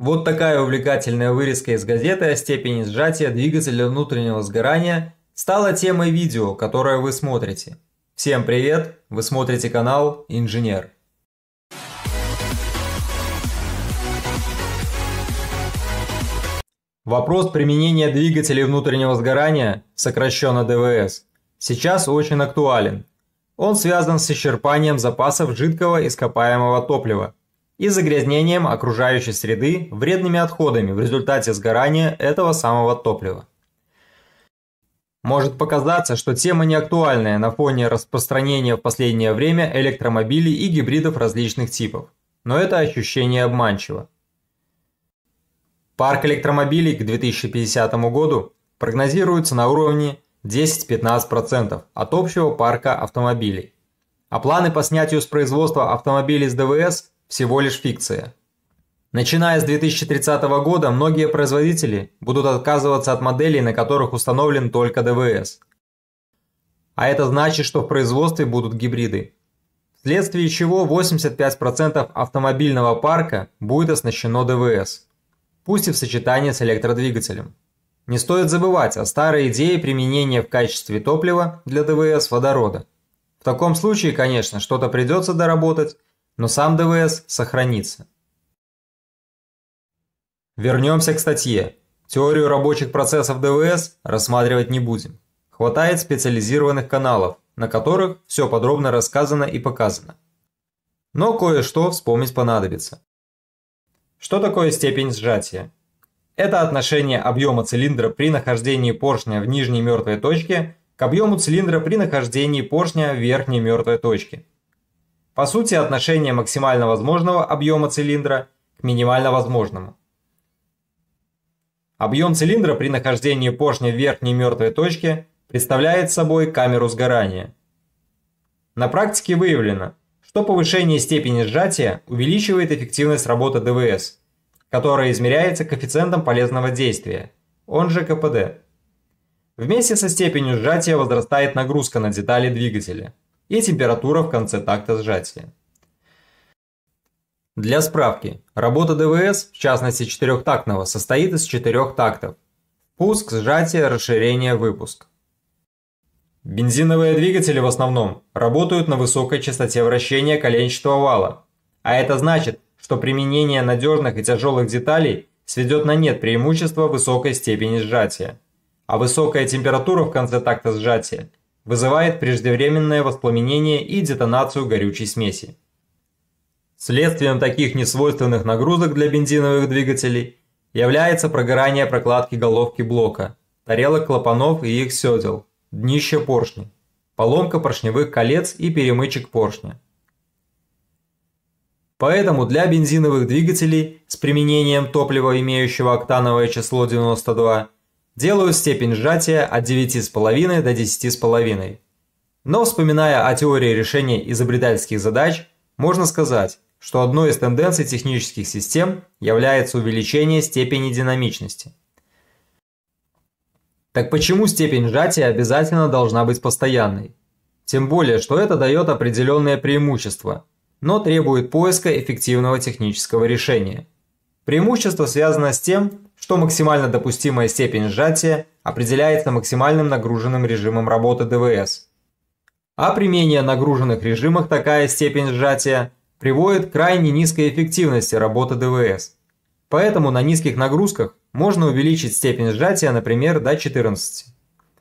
Вот такая увлекательная вырезка из газеты о степени сжатия двигателя внутреннего сгорания стала темой видео, которое вы смотрите. Всем привет! Вы смотрите канал «Инженер». Вопрос применения двигателей внутреннего сгорания, сокращенно ДВС, сейчас очень актуален. Он связан с исчерпанием запасов жидкого ископаемого топлива – и загрязнением окружающей среды вредными отходами в результате сгорания этого самого топлива. Может показаться, что тема не актуальная на фоне распространения в последнее время электромобилей и гибридов различных типов, но это ощущение обманчиво. Парк электромобилей к 2050 году прогнозируется на уровне 10-15% от общего парка автомобилей. А планы по снятию с производства автомобилей с ДВС всего лишь фикция. Начиная с 2030 года многие производители будут отказываться от моделей, на которых установлен только ДВС. А это значит, что в производстве будут гибриды. Вследствие чего 85% автомобильного парка будет оснащено ДВС, пусть и в сочетании с электродвигателем. Не стоит забывать о старой идее применения в качестве топлива для ДВС водорода. В таком случае, конечно, что-то придется доработать, но сам ДВС сохранится. Вернемся к статье. Теорию рабочих процессов ДВС рассматривать не будем. Хватает специализированных каналов, на которых все подробно рассказано и показано. Но кое-что вспомнить понадобится. Что такое степень сжатия? Это отношение объема цилиндра при нахождении поршня в нижней мертвой точке к объему цилиндра при нахождении поршня в верхней мертвой точке – по сути, отношение максимально возможного объема цилиндра к минимально возможному. Объем цилиндра при нахождении поршня в верхней мертвой точке представляет собой камеру сгорания. На практике выявлено, что повышение степени сжатия увеличивает эффективность работы ДВС, которая измеряется коэффициентом полезного действия, он же КПД. Вместе со степенью сжатия возрастает нагрузка на детали двигателя – и температура в конце такта сжатия. Для справки, работа ДВС, в частности четырехтактного, состоит из четырех тактов. Пуск, сжатие, расширение, выпуск. Бензиновые двигатели в основном работают на высокой частоте вращения коленчатого вала, а это значит, что применение надежных и тяжелых деталей сведет на нет преимущество высокой степени сжатия. А высокая температура в конце такта сжатия – вызывает преждевременное воспламенение и детонацию горючей смеси. Следствием таких несвойственных нагрузок для бензиновых двигателей является прогорание прокладки головки блока, тарелок клапанов и их седел, днище поршней, поломка поршневых колец и перемычек поршня. Поэтому для бензиновых двигателей с применением топлива, имеющего октановое число 92, Делаю степень сжатия от 9,5 до 10,5. Но вспоминая о теории решения изобретательских задач, можно сказать, что одной из тенденций технических систем является увеличение степени динамичности. Так почему степень сжатия обязательно должна быть постоянной? Тем более, что это дает определенное преимущество, но требует поиска эффективного технического решения. Преимущество связано с тем, что максимально допустимая степень сжатия определяется максимальным нагруженным режимом работы ДВС. А при менее нагруженных режимах такая степень сжатия приводит к крайне низкой эффективности работы ДВС. Поэтому на низких нагрузках можно увеличить степень сжатия, например, до 14.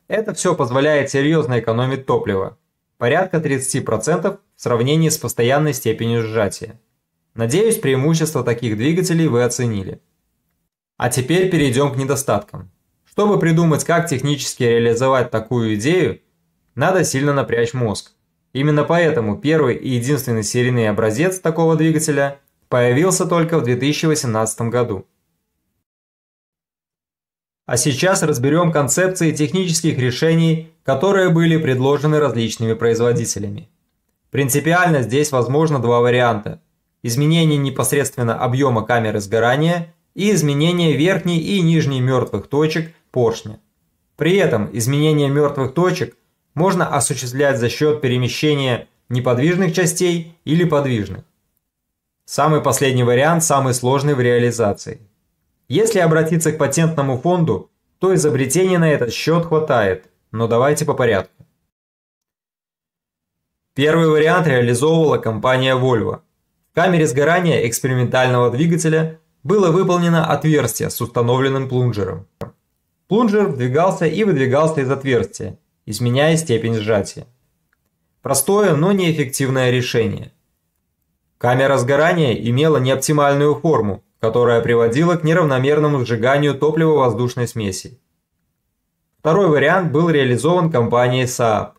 Это все позволяет серьезно экономить топливо, порядка 30% в сравнении с постоянной степенью сжатия. Надеюсь, преимущества таких двигателей вы оценили. А теперь перейдем к недостаткам. Чтобы придумать, как технически реализовать такую идею, надо сильно напрячь мозг. Именно поэтому первый и единственный серийный образец такого двигателя появился только в 2018 году. А сейчас разберем концепции технических решений, которые были предложены различными производителями. Принципиально здесь возможно два варианта – изменение непосредственно объема камеры сгорания и изменение верхней и нижней мертвых точек поршня. При этом изменение мертвых точек можно осуществлять за счет перемещения неподвижных частей или подвижных. Самый последний вариант самый сложный в реализации. Если обратиться к патентному фонду, то изобретений на этот счет хватает, но давайте по порядку. Первый вариант реализовывала компания Volvo – камере сгорания экспериментального двигателя было выполнено отверстие с установленным плунжером. Плунжер вдвигался и выдвигался из отверстия, изменяя степень сжатия. Простое, но неэффективное решение. Камера сгорания имела неоптимальную форму, которая приводила к неравномерному сжиганию топливо-воздушной смеси. Второй вариант был реализован компанией Saab.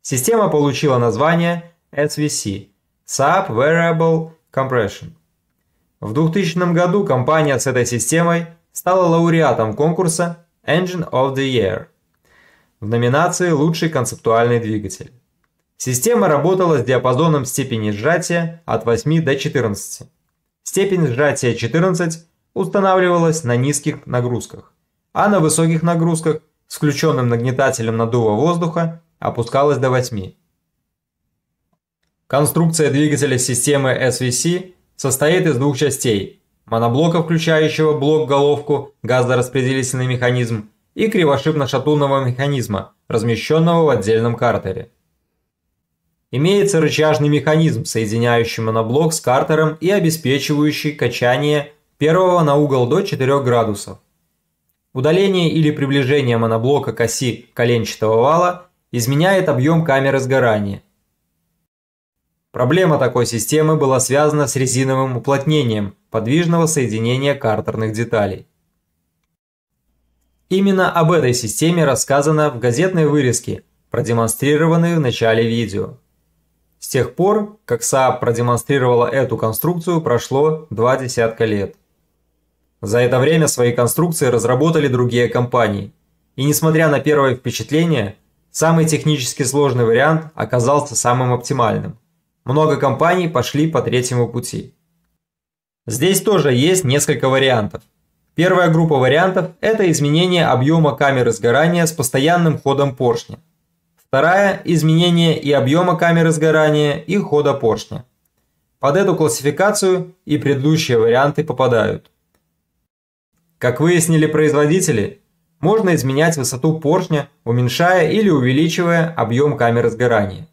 Система получила название SVC Sub-Variable Compression. В 2000 году компания с этой системой стала лауреатом конкурса Engine of the Year в номинации «Лучший концептуальный двигатель». Система работала с диапазоном степени сжатия от 8 до 14. Степень сжатия 14 устанавливалась на низких нагрузках, а на высоких нагрузках с включенным нагнетателем надува воздуха опускалась до 8. Конструкция двигателя системы SVC состоит из двух частей – моноблока, включающего блок-головку, газораспределительный механизм, и кривошипно-шатунного механизма, размещенного в отдельном картере. Имеется рычажный механизм, соединяющий моноблок с картером и обеспечивающий качание первого на угол до 4 градусов. Удаление или приближение моноблока к оси коленчатого вала изменяет объем камеры сгорания – Проблема такой системы была связана с резиновым уплотнением подвижного соединения картерных деталей. Именно об этой системе рассказано в газетной вырезке, продемонстрированной в начале видео. С тех пор, как Saab продемонстрировала эту конструкцию, прошло два десятка лет. За это время свои конструкции разработали другие компании. И несмотря на первое впечатление, самый технически сложный вариант оказался самым оптимальным. Много компаний пошли по третьему пути. Здесь тоже есть несколько вариантов. Первая группа вариантов – это изменение объема камеры сгорания с постоянным ходом поршня. Вторая – изменение и объема камеры сгорания, и хода поршня. Под эту классификацию и предыдущие варианты попадают. Как выяснили производители, можно изменять высоту поршня, уменьшая или увеличивая объем камеры сгорания.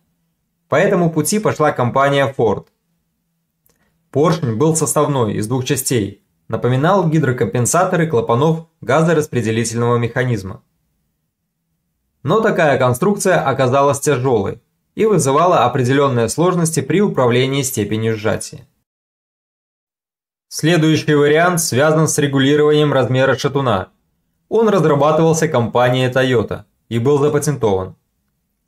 По этому пути пошла компания Ford. Поршень был составной, из двух частей, напоминал гидрокомпенсаторы клапанов газораспределительного механизма. Но такая конструкция оказалась тяжелой и вызывала определенные сложности при управлении степенью сжатия. Следующий вариант связан с регулированием размера шатуна. Он разрабатывался компанией Toyota и был запатентован.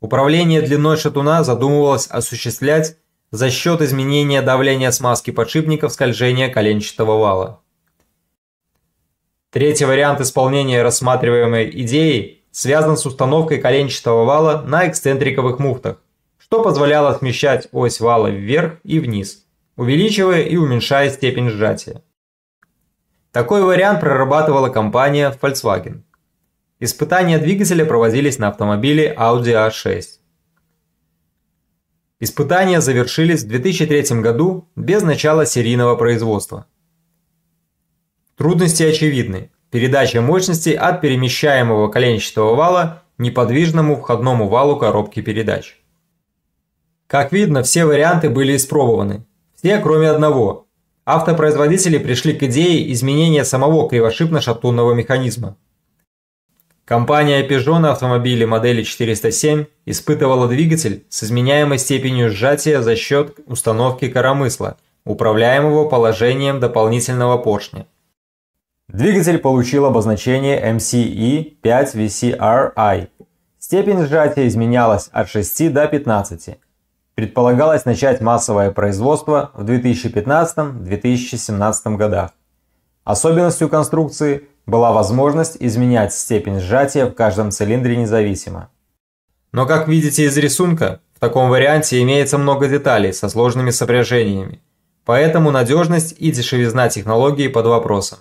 Управление длиной шатуна задумывалось осуществлять за счет изменения давления смазки подшипников скольжения коленчатого вала. Третий вариант исполнения рассматриваемой идеи связан с установкой коленчатого вала на эксцентриковых муфтах, что позволяло смещать ось вала вверх и вниз, увеличивая и уменьшая степень сжатия. Такой вариант прорабатывала компания Volkswagen. Испытания двигателя проводились на автомобиле Audi A6. Испытания завершились в 2003 году без начала серийного производства. Трудности очевидны. Передача мощности от перемещаемого коленчатого вала неподвижному входному валу коробки передач. Как видно, все варианты были испробованы. Все, кроме одного. Автопроизводители пришли к идее изменения самого кривошипно-шатунного механизма. Компания Peugeot на автомобиле модели 407 испытывала двигатель с изменяемой степенью сжатия за счет установки коромысла, управляемого положением дополнительного поршня. Двигатель получил обозначение MCE5VCRI. Степень сжатия изменялась от 6 до 15. Предполагалось начать массовое производство в 2015-2017 годах. Особенностью конструкции была возможность изменять степень сжатия в каждом цилиндре независимо. Но как видите из рисунка, в таком варианте имеется много деталей со сложными сопряжениями, поэтому надежность и дешевизна технологии под вопросом.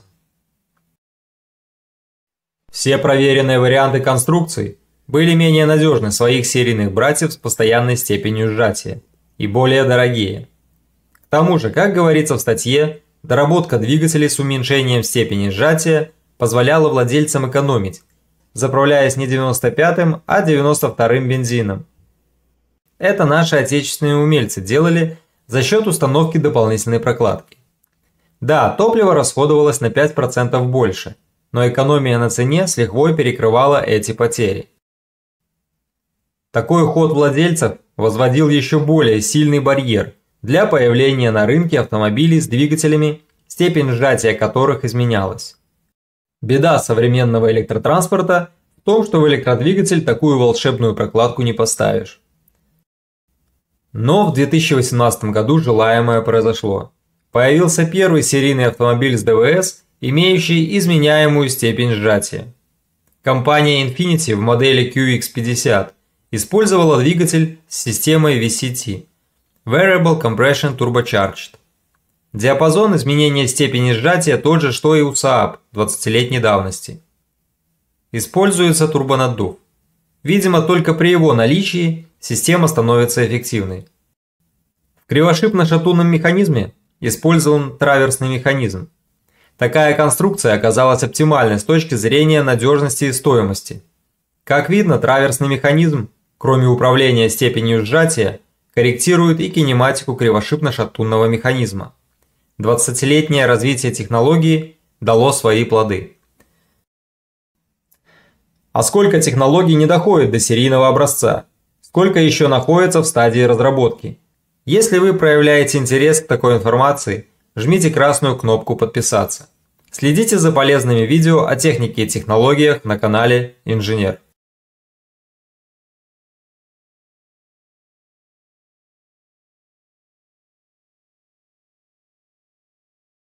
Все проверенные варианты конструкций были менее надежны своих серийных братьев с постоянной степенью сжатия и более дорогие. К тому же, как говорится в статье, доработка двигателей с уменьшением степени сжатия – позволяло владельцам экономить, заправляясь не 95-м, а 92-м бензином. Это наши отечественные умельцы делали за счет установки дополнительной прокладки. Да, топливо расходовалось на 5% больше, но экономия на цене с лихвой перекрывала эти потери. Такой ход владельцев возводил еще более сильный барьер для появления на рынке автомобилей с двигателями, степень сжатия которых изменялась. Беда современного электротранспорта в том, что в электродвигатель такую волшебную прокладку не поставишь. Но в 2018 году желаемое произошло. Появился первый серийный автомобиль с ДВС, имеющий изменяемую степень сжатия. Компания Infiniti в модели QX50 использовала двигатель с системой VCT – Variable Compression Turbocharged, Диапазон изменения степени сжатия тот же, что и у Saab 20-летней давности. Используется турбонаддув. Видимо, только при его наличии система становится эффективной. В кривошипно-шатунном механизме использован траверсный механизм. Такая конструкция оказалась оптимальной с точки зрения надежности и стоимости. Как видно, траверсный механизм, кроме управления степенью сжатия, корректирует и кинематику кривошипно-шатунного механизма. 20-летнее развитие технологий дало свои плоды. А сколько технологий не доходит до серийного образца? Сколько еще находится в стадии разработки? Если вы проявляете интерес к такой информации, жмите красную кнопку «Подписаться». Следите за полезными видео о технике и технологиях на канале «Инженер».